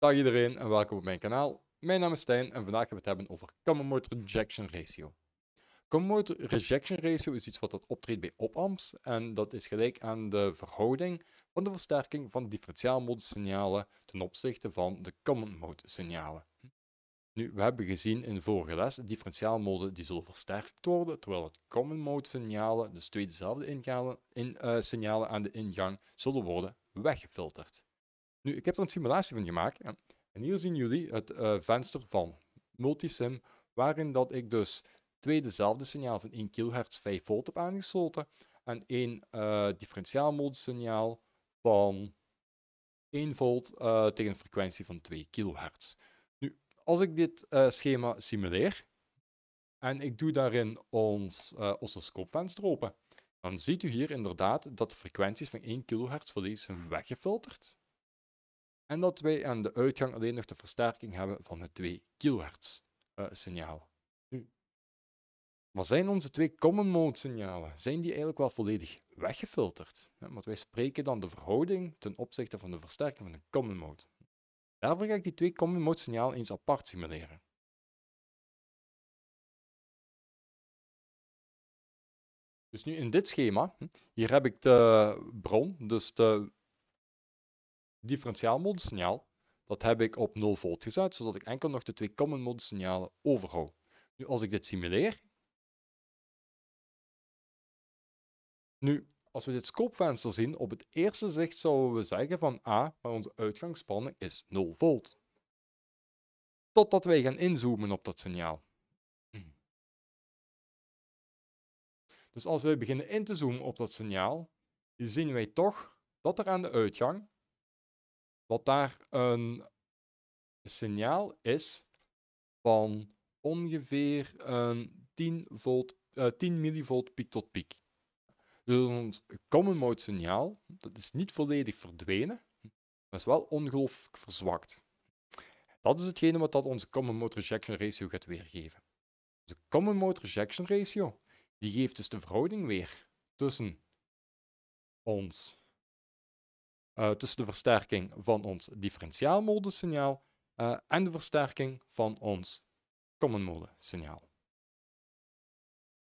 Dag iedereen en welkom op mijn kanaal. Mijn naam is Stijn en vandaag gaan we het hebben over common mode rejection ratio. Common mode rejection ratio is iets wat optreedt bij opamps en dat is gelijk aan de verhouding van de versterking van mode signalen ten opzichte van de common mode signalen. Nu, we hebben gezien in de vorige les, differentiaalmode die zullen versterkt worden, terwijl het common mode signalen, dus twee dezelfde eh, signalen aan de ingang, zullen worden weggefilterd. Nu, ik heb er een simulatie van gemaakt. En, hier zien jullie het eh, venster van Multisim, waarin dat ik dus twee dezelfde signaal van 1 kHz 5 volt heb aangesloten en één uh, eh, differentiaalmodus signaal van 1 volt eh, tegen een frequentie van 2 kHz. Nu, als ik dit schema simuleer en ik doe daarin ons uh, oscilloscoopvenster open, dan ziet u hier inderdaad dat de frequenties van 1 kHz volledig zijn weggefilterd en dat wij aan de uitgang alleen nog de versterking hebben van het 2 kHz eh, signaal. Nu, wat zijn onze twee common mode signalen? Zijn die eigenlijk wel volledig weggefilterd? want wij spreken dan de verhouding ten opzichte van de versterking van de common mode. Daarvoor ga ik die twee common mode signalen eens apart simuleren. Dus nu in dit schema, hm, hier heb ik de bron, dus de differentiaal signaal dat heb ik op 0 volt gezet, zodat ik enkel nog de twee common mode signalen overhoud. Nu, als ik dit simuleer, nu, als we dit scopevenster zien, op het eerste zicht zouden we zeggen van A, maar onze uitgangsspanning is 0 volt. Totdat wij gaan inzoomen op dat signaal. Dus als wij beginnen in te zoomen op dat signaal, zien wij toch dat er aan de uitgang wat daar een signaal is van ongeveer een 10, volt, uh, eh, 10 millivolt piek tot piek. Dus ons common mode signaal, dat is niet volledig verdwenen, maar is wel ongelooflijk verzwakt. Dat is hetgene wat dat onze common mode rejection ratio gaat weergeven. De common mode rejection ratio, die geeft dus de verhouding weer tussen ons eh, tussen de versterking van ons differentiaalmode signaal eh, en de versterking van ons common mode signaal.